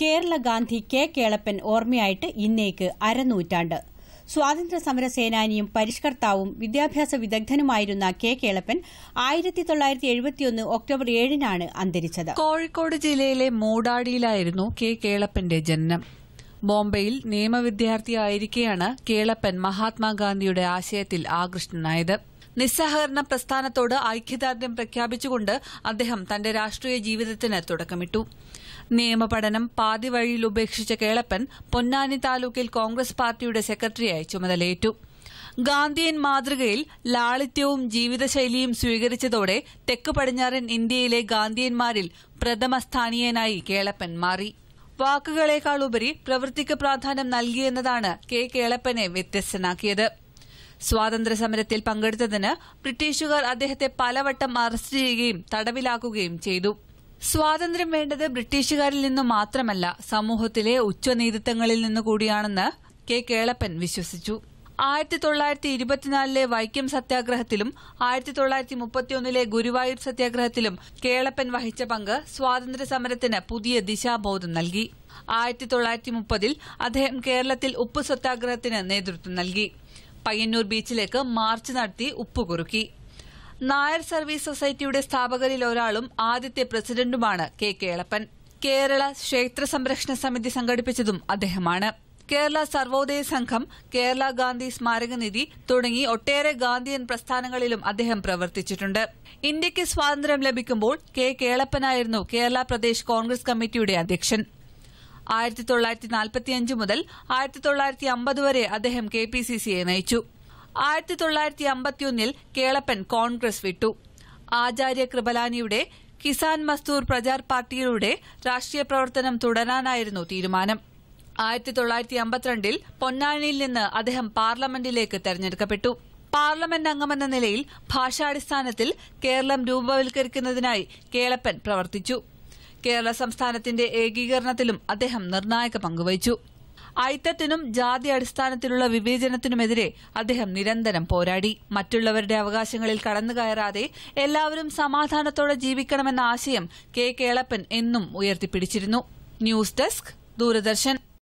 Kerala Gandhi K Kelappan ഓർമ്മയായിട്ട് ഇന്നേക്ക് അരനൂറ്റാണ്ട് സ്വാതന്ത്ര്യ സമര സേനാനിയും പരിഷ്കർത്താവും വിദ്യാഭ്യാസ വിദഗ്ധനുമായിരുന്ന കെ കേളപ്പൻ ആയിരത്തി തൊള്ളായിരത്തി എഴുപത്തിയൊന്ന് ഒക്ടോബർ ഏഴിനാണ് അന്തരിച്ചത് കോഴിക്കോട് ജില്ലയിലെ മൂടാടിയിലായിരുന്നു കെ കേളപ്പന്റെ ജനനം ബോംബെയിൽ നിയമവിദ്യാർത്ഥിയായിരിക്കെയാണ് കേളപ്പൻ മഹാത്മാഗാന്ധിയുടെ ആശയത്തിൽ ആകൃഷ്ടനായത് നിസ്സഹകരണ പ്രസ്ഥാനത്തോട് ഐക്യദാർഢ്യം പ്രഖ്യാപിച്ചുകൊണ്ട് അദ്ദേഹം തന്റെ രാഷ്ട്രീയ ജീവിതത്തിന് തുടക്കമിട്ടു നിയമപഠനം പാതിവഴിയിൽ ഉപേക്ഷിച്ച കേളപ്പൻ പൊന്നാനി താലൂക്കിൽ കോൺഗ്രസ് പാർട്ടിയുടെ സെക്രട്ടറിയായി ചുമതലയേറ്റു ഗാന്ധിയൻ മാതൃകയിൽ ലാളിത്യവും ജീവിതശൈലിയും സ്വീകരിച്ചതോടെ തെക്ക് പടിഞ്ഞാറൻ ഇന്ത്യയിലെ ഗാന്ധിയന്മാരിൽ പ്രഥമ സ്ഥാനീയനായി കേളപ്പൻ മാറി വാക്കുകളേക്കാളുപരി പ്രവൃത്തിക്ക് പ്രാധാന്യം നൽകിയെന്നതാണ് കെ കേളപ്പനെ വ്യത്യസ്തനാക്കിയത് സ്വാതന്ത്ര്യ സമരത്തിൽ പങ്കെടുത്തതിന് ബ്രിട്ടീഷുകാർ അദ്ദേഹത്തെ പലവട്ടം അറസ്റ്റ് ചെയ്യുകയും തടവിലാക്കുകയും ചെയ്തു സ്വാതന്ത്ര്യം വേണ്ടത് ബ്രിട്ടീഷുകാരിൽ നിന്നു മാത്രമല്ല സമൂഹത്തിലെ ഉച്ചനീതിത്വങ്ങളിൽ നിന്ന് കൂടിയാണെന്ന് കെ കേളപ്പൻ വിശ്വസിച്ചു ആയിരത്തി തൊള്ളായിരത്തി ഇരുപത്തിനാലിലെ വൈക്കം സത്യാഗ്രഹത്തിലും ആയിരത്തി തൊള്ളായിരത്തി മുപ്പത്തിയൊന്നിലെ ഗുരുവായൂർ സത്യാഗ്രഹത്തിലും കേളപ്പൻ വഹിച്ച പങ്ക് സ്വാതന്ത്ര്യ സമരത്തിന് പുതിയ ദിശാബോധം നൽകി ആയിരത്തി തൊള്ളായിരത്തി മുപ്പതിൽ അദ്ദേഹം കേരളത്തിൽ ഉപ്പ് സത്യാഗ്രഹത്തിന് നേതൃത്വം നൽകി പയ്യന്നൂർ ബീച്ചിലേക്ക് മാർച്ച് നടത്തി ഉപ്പുകുറുക്കി നായർ സർവീസ് സൊസൈറ്റിയുടെ സ്ഥാപകരിൽ ഒരാളും ആദ്യത്തെ പ്രസിഡന്റുമാണ് കെ കേളപ്പൻ കേരള ക്ഷേത്ര സംരക്ഷണ സമിതി സംഘടിപ്പിച്ചതും അദ്ദേഹമാണ് കേരള സർവോദയ സംഘം കേരള ഗാന്ധി സ്മാരക നിധി തുടങ്ങി ഒട്ടേറെ ഗാന്ധിയൻ പ്രസ്ഥാനങ്ങളിലും അദ്ദേഹം പ്രവർത്തിച്ചിട്ടുണ്ട് ഇന്ത്യക്ക് സ്വാതന്ത്ര്യം ലഭിക്കുമ്പോൾ കെ കേളപ്പനായിരുന്നു കേരള പ്രദേശ് കോൺഗ്രസ് കമ്മിറ്റിയുടെ അധ്യക്ഷൻ ആയിരത്തി തൊള്ളായിരത്തി നാൽപ്പത്തിയഞ്ച് മുതൽ ആയിരത്തി തൊള്ളായിരത്തി അമ്പത് വരെ അദ്ദേഹം കെ പി സി സിയെ നയിച്ചു ആയിരത്തി തൊള്ളായിരത്തി അമ്പത്തിയൊന്നിൽ കേളപ്പൻ കോൺഗ്രസ് വിട്ടു ആചാര്യ കൃപലാനിയുടെ കിസാൻ മസ്തൂർ പ്രജാർ പാർട്ടിയിലൂടെ രാഷ്ട്രീയ പ്രവർത്തനം തുടരാനായിരുന്നു തീരുമാനം ആയിരത്തി തൊള്ളായിരത്തി അമ്പത്തിരണ്ടിൽ പൊന്നാനിയിൽ നിന്ന് അദ്ദേഹം പാർലമെന്റിലേക്ക് തെരഞ്ഞെടുക്കപ്പെട്ടു പാർലമെന്റ് അംഗമെന്ന നിലയിൽ ഭാഷാടിസ്ഥാനത്തിൽ കേരളം രൂപവൽക്കരിക്കുന്നതിനായി കേളപ്പൻ പ്രവർത്തിച്ചു കേരള സംസ്ഥാനത്തിന്റെ ഏകീകരണത്തിലും അദ്ദേഹം നിർണായക പങ്കുവച്ചു ഐത്തത്തിനും ജാതി അടിസ്ഥാനത്തിലുള്ള വിവേചനത്തിനുമെതിരെ അദ്ദേഹം നിരന്തരം പോരാടി മറ്റുള്ളവരുടെ അവകാശങ്ങളിൽ കടന്നുകയറാതെ എല്ലാവരും സമാധാനത്തോടെ ജീവിക്കണമെന്ന ആശയം കെ കേളപ്പൻ എന്നും ഉയർത്തിപ്പിടിച്ചിരുന്നു ന്യൂസ് ഡെസ്ക് ദൂരദർശൻ